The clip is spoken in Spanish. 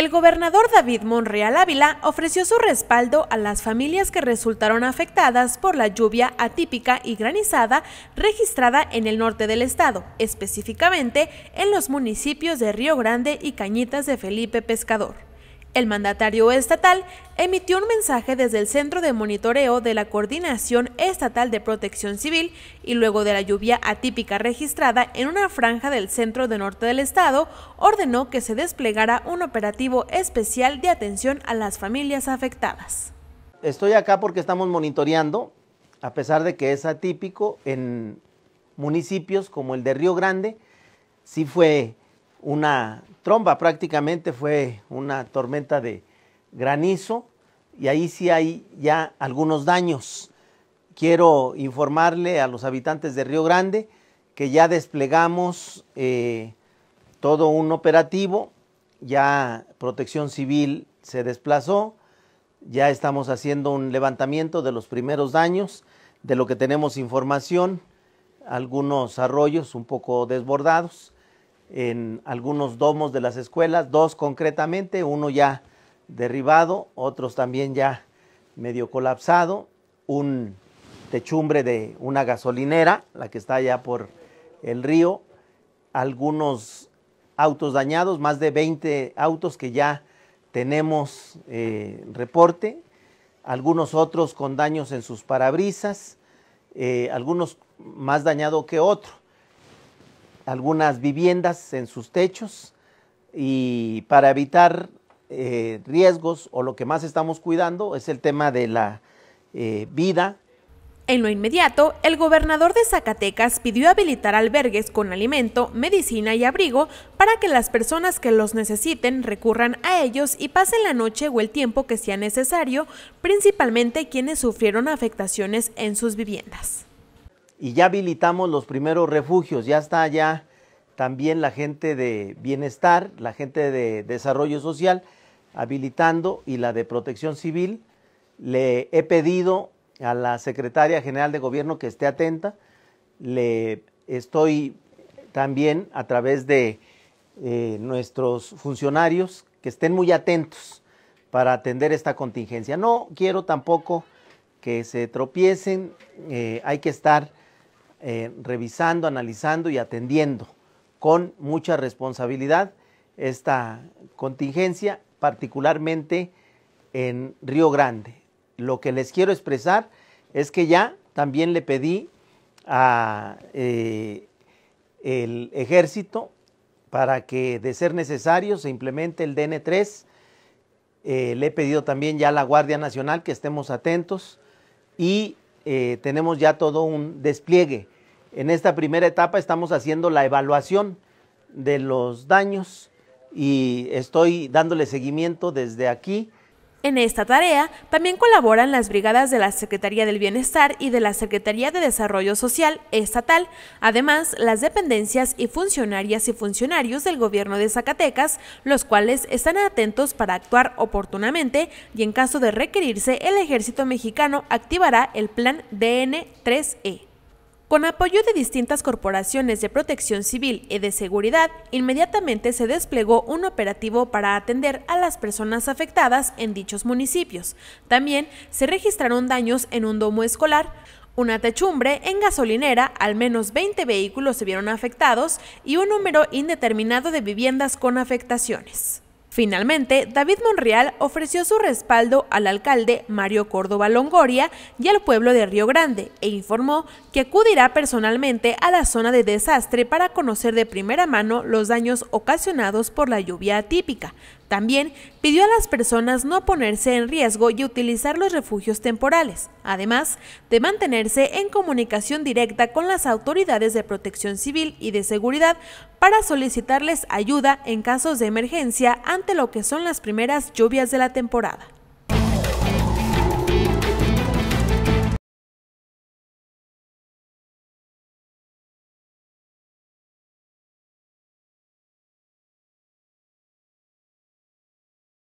El gobernador David Monreal Ávila ofreció su respaldo a las familias que resultaron afectadas por la lluvia atípica y granizada registrada en el norte del estado, específicamente en los municipios de Río Grande y Cañitas de Felipe Pescador. El mandatario estatal emitió un mensaje desde el Centro de Monitoreo de la Coordinación Estatal de Protección Civil y luego de la lluvia atípica registrada en una franja del centro de norte del estado, ordenó que se desplegara un operativo especial de atención a las familias afectadas. Estoy acá porque estamos monitoreando, a pesar de que es atípico en municipios como el de Río Grande, sí fue una tromba, prácticamente fue una tormenta de granizo y ahí sí hay ya algunos daños. Quiero informarle a los habitantes de Río Grande que ya desplegamos eh, todo un operativo, ya protección civil se desplazó, ya estamos haciendo un levantamiento de los primeros daños, de lo que tenemos información, algunos arroyos un poco desbordados en algunos domos de las escuelas, dos concretamente, uno ya derribado, otros también ya medio colapsado, un techumbre de una gasolinera, la que está allá por el río, algunos autos dañados, más de 20 autos que ya tenemos eh, reporte, algunos otros con daños en sus parabrisas, eh, algunos más dañado que otro algunas viviendas en sus techos y para evitar eh, riesgos o lo que más estamos cuidando es el tema de la eh, vida. En lo inmediato, el gobernador de Zacatecas pidió habilitar albergues con alimento, medicina y abrigo para que las personas que los necesiten recurran a ellos y pasen la noche o el tiempo que sea necesario, principalmente quienes sufrieron afectaciones en sus viviendas y ya habilitamos los primeros refugios, ya está allá también la gente de bienestar, la gente de desarrollo social habilitando y la de protección civil. Le he pedido a la secretaria general de gobierno que esté atenta. Le estoy también a través de eh, nuestros funcionarios que estén muy atentos para atender esta contingencia. No quiero tampoco que se tropiecen, eh, hay que estar eh, revisando, analizando y atendiendo con mucha responsabilidad esta contingencia, particularmente en Río Grande. Lo que les quiero expresar es que ya también le pedí al eh, el ejército para que de ser necesario se implemente el DN3. Eh, le he pedido también ya a la Guardia Nacional que estemos atentos y eh, tenemos ya todo un despliegue. En esta primera etapa estamos haciendo la evaluación de los daños y estoy dándole seguimiento desde aquí en esta tarea también colaboran las brigadas de la Secretaría del Bienestar y de la Secretaría de Desarrollo Social Estatal, además las dependencias y funcionarias y funcionarios del Gobierno de Zacatecas, los cuales están atentos para actuar oportunamente y en caso de requerirse el Ejército Mexicano activará el Plan DN3E. Con apoyo de distintas corporaciones de protección civil y de seguridad, inmediatamente se desplegó un operativo para atender a las personas afectadas en dichos municipios. También se registraron daños en un domo escolar, una techumbre en gasolinera, al menos 20 vehículos se vieron afectados y un número indeterminado de viviendas con afectaciones. Finalmente, David Monreal ofreció su respaldo al alcalde Mario Córdoba Longoria y al pueblo de Río Grande e informó que acudirá personalmente a la zona de desastre para conocer de primera mano los daños ocasionados por la lluvia atípica, también pidió a las personas no ponerse en riesgo y utilizar los refugios temporales, además de mantenerse en comunicación directa con las autoridades de protección civil y de seguridad para solicitarles ayuda en casos de emergencia ante lo que son las primeras lluvias de la temporada.